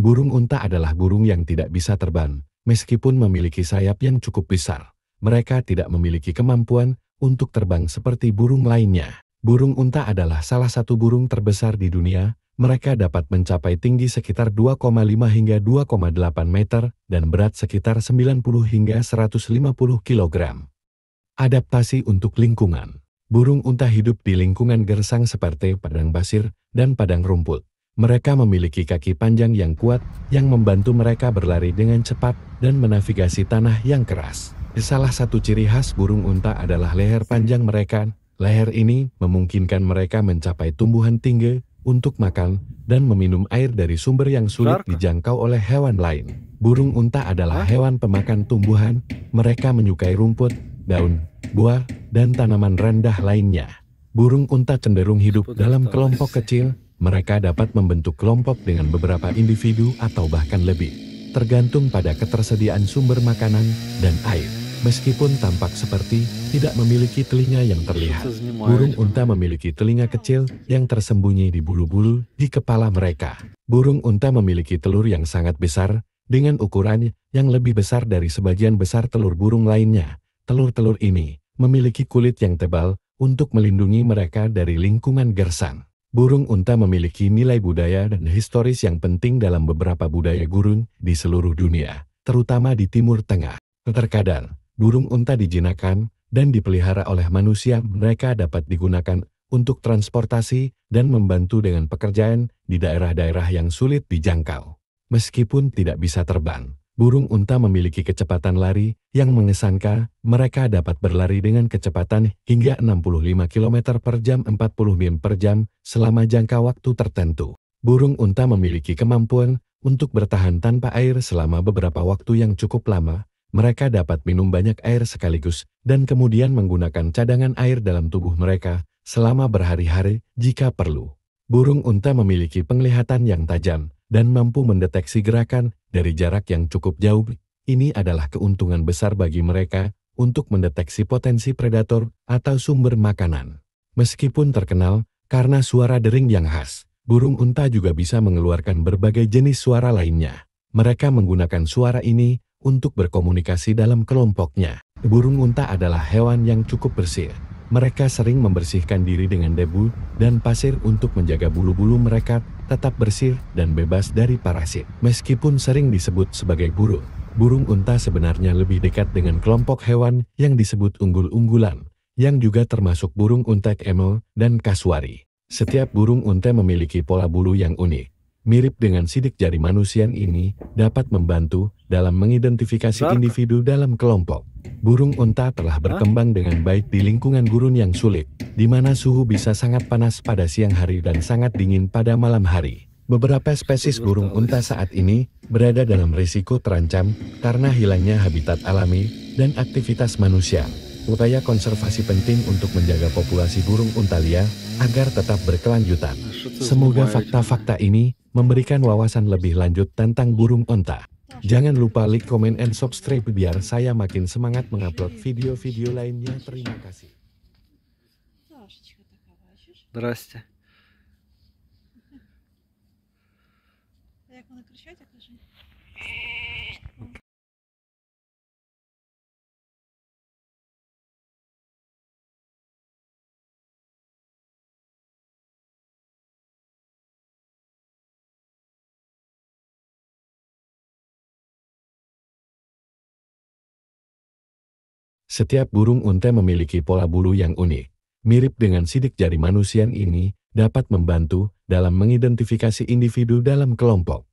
Burung unta adalah burung yang tidak bisa terbang, meskipun memiliki sayap yang cukup besar. Mereka tidak memiliki kemampuan untuk terbang seperti burung lainnya. Burung unta adalah salah satu burung terbesar di dunia. Mereka dapat mencapai tinggi sekitar 2,5 hingga 2,8 meter dan berat sekitar 90 hingga 150 kg. Adaptasi untuk lingkungan Burung unta hidup di lingkungan gersang seperti padang pasir dan padang rumput. Mereka memiliki kaki panjang yang kuat yang membantu mereka berlari dengan cepat dan menavigasi tanah yang keras. Salah satu ciri khas burung unta adalah leher panjang mereka. Leher ini memungkinkan mereka mencapai tumbuhan tinggi untuk makan dan meminum air dari sumber yang sulit dijangkau oleh hewan lain. Burung unta adalah hewan pemakan tumbuhan. Mereka menyukai rumput, daun, buah, dan tanaman rendah lainnya. Burung unta cenderung hidup dalam kelompok kecil mereka dapat membentuk kelompok dengan beberapa individu atau bahkan lebih, tergantung pada ketersediaan sumber makanan dan air. Meskipun tampak seperti tidak memiliki telinga yang terlihat, burung unta memiliki telinga kecil yang tersembunyi di bulu-bulu di kepala mereka. Burung unta memiliki telur yang sangat besar, dengan ukuran yang lebih besar dari sebagian besar telur burung lainnya. Telur-telur ini memiliki kulit yang tebal untuk melindungi mereka dari lingkungan gersang. Burung unta memiliki nilai budaya dan historis yang penting dalam beberapa budaya gurun di seluruh dunia, terutama di Timur Tengah. Terkadang, burung unta dijinakan dan dipelihara oleh manusia. Mereka dapat digunakan untuk transportasi dan membantu dengan pekerjaan di daerah-daerah yang sulit dijangkau. Meskipun tidak bisa terbang, burung unta memiliki kecepatan lari yang mengesankan mereka dapat berlari dengan kecepatan hingga 65 km per jam 40 mil per jam selama jangka waktu tertentu. Burung unta memiliki kemampuan untuk bertahan tanpa air selama beberapa waktu yang cukup lama, mereka dapat minum banyak air sekaligus dan kemudian menggunakan cadangan air dalam tubuh mereka selama berhari-hari jika perlu. Burung unta memiliki penglihatan yang tajam, dan mampu mendeteksi gerakan dari jarak yang cukup jauh, ini adalah keuntungan besar bagi mereka untuk mendeteksi potensi predator atau sumber makanan. Meskipun terkenal karena suara dering yang khas, burung unta juga bisa mengeluarkan berbagai jenis suara lainnya. Mereka menggunakan suara ini untuk berkomunikasi dalam kelompoknya. Burung unta adalah hewan yang cukup bersih, mereka sering membersihkan diri dengan debu dan pasir untuk menjaga bulu-bulu mereka tetap bersih dan bebas dari parasit. Meskipun sering disebut sebagai burung, burung unta sebenarnya lebih dekat dengan kelompok hewan yang disebut unggul-unggulan, yang juga termasuk burung unta emel dan kasuari. Setiap burung unta memiliki pola bulu yang unik, mirip dengan sidik jari manusia ini dapat membantu dalam mengidentifikasi individu dalam kelompok burung unta telah berkembang dengan baik di lingkungan gurun yang sulit, di mana suhu bisa sangat panas pada siang hari dan sangat dingin pada malam hari. Beberapa spesies burung unta saat ini berada dalam risiko terancam karena hilangnya habitat alami dan aktivitas manusia. Upaya konservasi penting untuk menjaga populasi burung unta liar agar tetap berkelanjutan. Semoga fakta-fakta ini memberikan wawasan lebih lanjut tentang burung unta. Jangan lupa like, comment, and subscribe biar saya makin semangat mengupload video-video lainnya. Terima kasih. Здрасте. кричать, Setiap burung unta memiliki pola bulu yang unik, mirip dengan sidik jari manusia ini, dapat membantu dalam mengidentifikasi individu dalam kelompok.